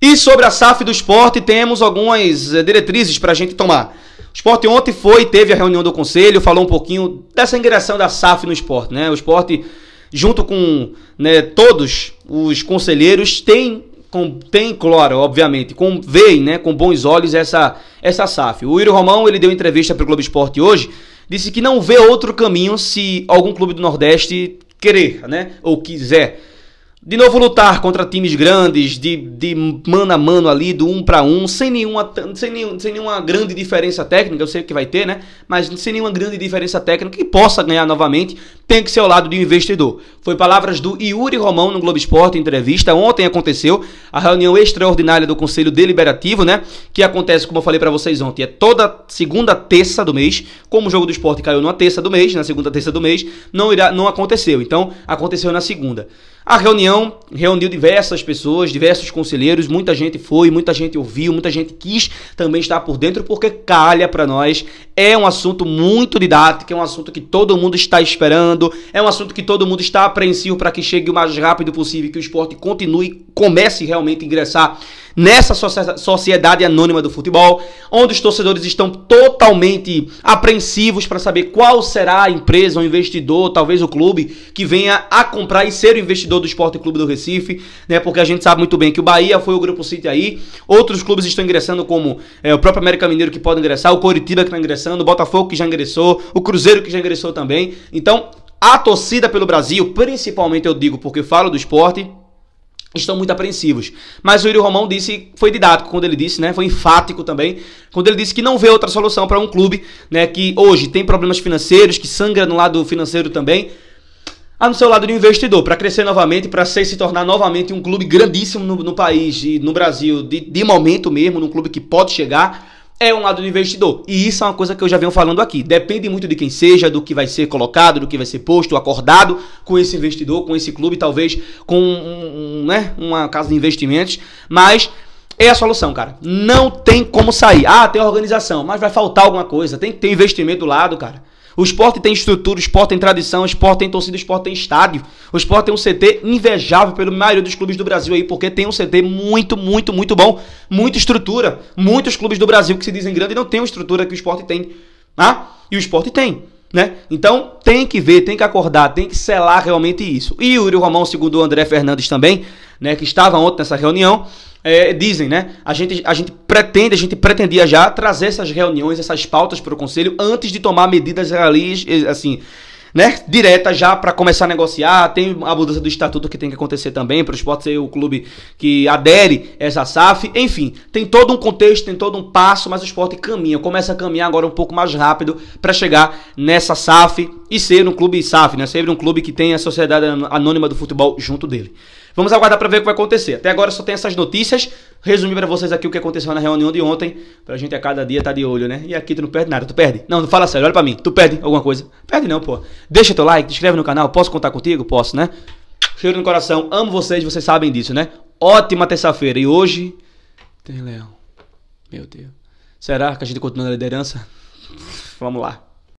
E sobre a SAF do esporte, temos algumas eh, diretrizes para a gente tomar. O esporte ontem foi, teve a reunião do conselho, falou um pouquinho dessa ingressão da SAF no esporte. Né? O esporte, junto com né, todos os conselheiros, tem, com, tem claro, obviamente, com, veem né, com bons olhos essa, essa SAF. O Iro Romão ele deu entrevista para o Globo Esporte hoje, disse que não vê outro caminho se algum clube do Nordeste querer né, ou quiser de novo lutar contra times grandes, de, de mano a mano ali, do um para um, sem nenhuma, sem, nenhum, sem nenhuma grande diferença técnica, eu sei que vai ter, né? Mas sem nenhuma grande diferença técnica que possa ganhar novamente, tem que ser ao lado do investidor. Foi palavras do Yuri Romão no Globo Esporte, entrevista. Ontem aconteceu a reunião extraordinária do Conselho Deliberativo, né? Que acontece, como eu falei para vocês ontem, é toda segunda terça do mês. Como o jogo do esporte caiu numa terça do mês, na segunda terça do mês, não, irá, não aconteceu. Então, aconteceu na segunda. A reunião reuniu diversas pessoas, diversos conselheiros, muita gente foi, muita gente ouviu, muita gente quis também estar por dentro, porque calha para nós é um assunto muito didático, é um assunto que todo mundo está esperando, é um assunto que todo mundo está apreensivo para que chegue o mais rápido possível, que o esporte continue, comece realmente a ingressar nessa sociedade anônima do futebol, onde os torcedores estão totalmente apreensivos para saber qual será a empresa, o investidor, talvez o clube que venha a comprar e ser o investidor do Esporte Clube do Recife, né? Porque a gente sabe muito bem que o Bahia foi o grupo City aí, outros clubes estão ingressando como é, o próprio América Mineiro que pode ingressar, o Coritiba que está ingressando, o Botafogo que já ingressou, o Cruzeiro que já ingressou também. Então, a torcida pelo Brasil, principalmente eu digo porque falo do esporte, estão muito apreensivos. Mas o Yuri Romão disse, foi didático quando ele disse, né? Foi enfático também, quando ele disse que não vê outra solução para um clube, né, que hoje tem problemas financeiros, que sangra no lado financeiro também, a no seu lado do investidor, para crescer novamente, para se tornar novamente um clube grandíssimo no, no país e no Brasil, de, de momento mesmo, num clube que pode chegar é um lado do investidor. E isso é uma coisa que eu já venho falando aqui. Depende muito de quem seja, do que vai ser colocado, do que vai ser posto, acordado com esse investidor, com esse clube, talvez com um, um, né, uma casa de investimentos. Mas é a solução, cara. Não tem como sair. Ah, tem organização, mas vai faltar alguma coisa. Tem que ter investimento do lado, cara. O esporte tem estrutura, o esporte tem tradição, o esporte tem torcida, o esporte tem estádio. O esporte tem um CT invejável pelo maioria dos clubes do Brasil aí, porque tem um CT muito, muito, muito bom. Muita estrutura. Muitos clubes do Brasil que se dizem grandes não têm uma estrutura que o esporte tem. Né? E o esporte tem. Né? Então tem que ver, tem que acordar, tem que selar realmente isso. E o Yuri Romão, segundo o André Fernandes também, né, que estavam ontem nessa reunião, é, dizem, né? A gente, a gente pretende, a gente pretendia já trazer essas reuniões, essas pautas para o Conselho antes de tomar medidas ali, assim, né, direta já para começar a negociar. Tem a mudança do estatuto que tem que acontecer também, para o esporte ser o clube que adere essa SAF. Enfim, tem todo um contexto, tem todo um passo, mas o esporte caminha, começa a caminhar agora um pouco mais rápido para chegar nessa SAF e ser um clube SAF, né? Ser um clube que tem a Sociedade Anônima do Futebol junto dele. Vamos aguardar para ver o que vai acontecer. Até agora só tem essas notícias resumir para vocês aqui o que aconteceu na reunião de ontem, pra gente a cada dia tá de olho, né? E aqui tu não perde nada, tu perde. Não, não fala sério, olha pra mim, tu perde alguma coisa. Perde não, pô. Deixa teu like, te inscreve no canal, posso contar contigo? Posso, né? Cheiro no coração, amo vocês, vocês sabem disso, né? Ótima terça-feira e hoje tem leão. Meu Deus. Será que a gente continua na liderança? Vamos lá.